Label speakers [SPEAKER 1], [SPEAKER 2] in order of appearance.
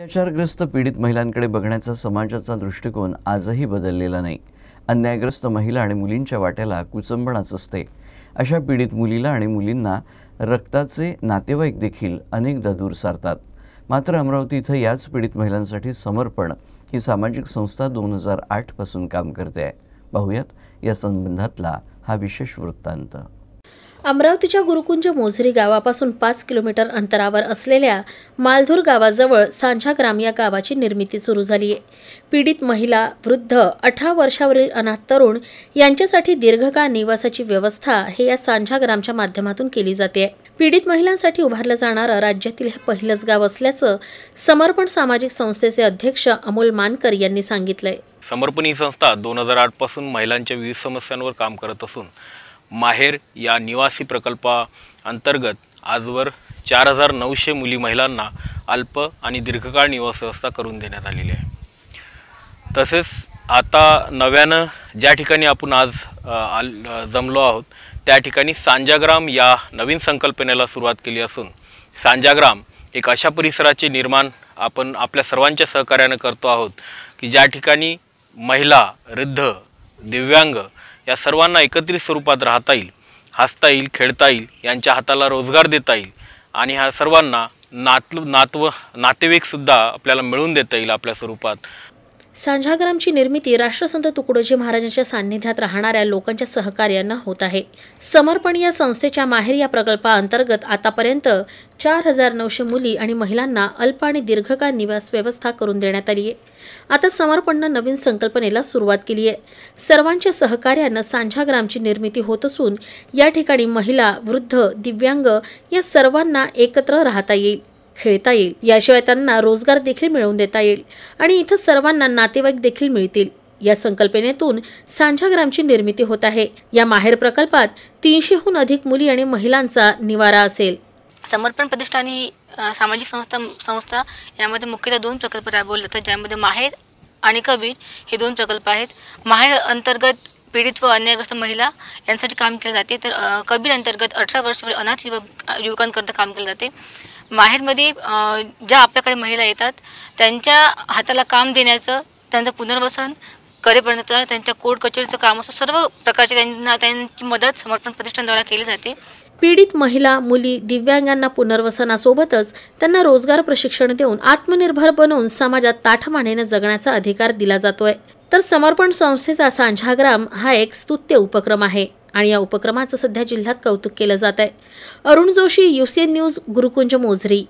[SPEAKER 1] अत्याचारग्रस्त पीडित महिलांकडे बघण्याचा समाजाचा दृष्टिकोन आजही बदललेला नाही अन्यायग्रस्त महिला आणि मुलींच्या वाट्याला कुचंबणाच असते अशा पीडित मुलीला आणि मुलींना रक्ताचे नातेवाईक देखील अनेकदा दूर सारतात मात्र अमरावती इथं याच पीडित महिलांसाठी समर्पण ही सामाजिक संस्था दोन हजार आठपासून काम करते आहे पाहूयात या संबंधातला हा विशेष वृत्तांत
[SPEAKER 2] अमरावतीच्या गुरुकुंज मोझरी गावापासून पाच किलोमीटर अंतरावर असलेल्या मालधूर गावाजवळ सांझा ग्राम या गावाची निर्मिती सुरू झाली आहे पीडित महिला वृद्ध अठरा वर्षावरील अनाथ तरुण यांच्यासाठी दीर्घकाळ निवासाची व्यवस्था हे या सांझा ग्रामच्या माध्यमातून केली जाते पीडित महिलांसाठी उभारलं जाणारं राज्यातील हे पहिलंच गाव असल्याचं समर्पण सामाजिक संस्थेचे अध्यक्ष अमोल मानकर यांनी सांगितलंय
[SPEAKER 3] समर्पण ही संस्था दोन हजार आठ पासून महिलांच्या विविध समस्यांवर काम करत असून माहेर या निवासी प्रकल्पा अंतर्गत आजवर चार हजार नऊशे मुली महिलांना अल्प आणि दीर्घकाळ निवास व्यवस्था करून देण्यात आलेली आहे तसेच आता नव्यानं ज्या ठिकाणी आपण आज आल जमलो आहोत त्या ठिकाणी सांजाग्राम या नवीन संकल्पनेला सुरुवात केली असून सांजाग्राम एक अशा परिसराचे निर्माण आपण आपल्या सर्वांच्या सहकार्यानं करतो आहोत की ज्या ठिकाणी महिला वृद्ध दिव्यांग या सर्वांना एकत्रित स्वरूपात राहता येईल हसता येईल खेळता येईल यांच्या हाताला रोजगार देता येईल आणि ह्या सर्वांना नात नातव नातेवाईकसुद्धा आपल्याला मिळून देता येईल आपल्या स्वरूपात
[SPEAKER 2] सांझाग्रामची निर्मिती राष्ट्रसंत तुकडोजी महाराजांच्या सान्निध्यात राहणाऱ्या लोकांच्या सहकार्यानं होत आहे समर्पण या संस्थेच्या माहेर या प्रकल्पाअंतर्गत आतापर्यंत चार हजार नऊशे मुली आणि महिलांना अल्प आणि दीर्घकाळ निवास व्यवस्था करून देण्यात आली आहे आता समर्पणनं नवीन संकल्पनेला सुरुवात केली आहे सर्वांच्या सहकार्यानं सांझाग्रामची निर्मिती होत असून या ठिकाणी महिला वृद्ध दिव्यांग या सर्वांना एकत्र राहता येईल खेळता येईल याशिवाय त्यांना रोजगार देखील मिळवून देता येईल आणि इथं सर्वांना नातेवाईक देखील मिळतील या संकल्पनेतून ग्रामची निर्मिती होत आहे या माहेर प्रकल्पात तीनशेहून अधिक मुली आणि महिलांचा निवारा असेल
[SPEAKER 4] समर्पण प्रतिष्ठा आणि सामाजिक संस्था संस्था यामध्ये मुख्यतः दोन प्रकल्प राबवले जातात ज्यामध्ये माहेर आणि कबीर हे दोन प्रकल्प आहेत माहेर अंतर्गत पीडित व अन्यायग्रस्त महिला यांसाठी काम केले जाते तर कबीर अंतर्गत अठरा वर्ष अनाथ युवक युवकांकरता काम केले जाते माहेरमध्ये ज्या आपल्याकडे महिला येतात त्यांच्या हाताला काम देण्याचं त्यांचं पुनर्वसन करेपर्यंत त्यांच्या कोर्ट कचेरीचं काम असं सर्व प्रकारचे त्यांना त्यांची मदत समर्पण प्रतिष्ठानद्वारा केली जाते
[SPEAKER 2] पीडित महिला मुली दिव्यांगांना पुनर्वसनासोबतच त्यांना रोजगार प्रशिक्षण देऊन आत्मनिर्भर बनवून समाजात ताठमानेने जगण्याचा अधिकार दिला जातोय तर समर्पण संस्थेचा सांझाग्राम हा एक स्तुत्य उपक्रम आहे आणि या उपक्रमाचं सध्या जिल्ह्यात कौतुक केलं जात आहे अरुण जोशी युसीएन न्यूज गुरुकुंज मोझरी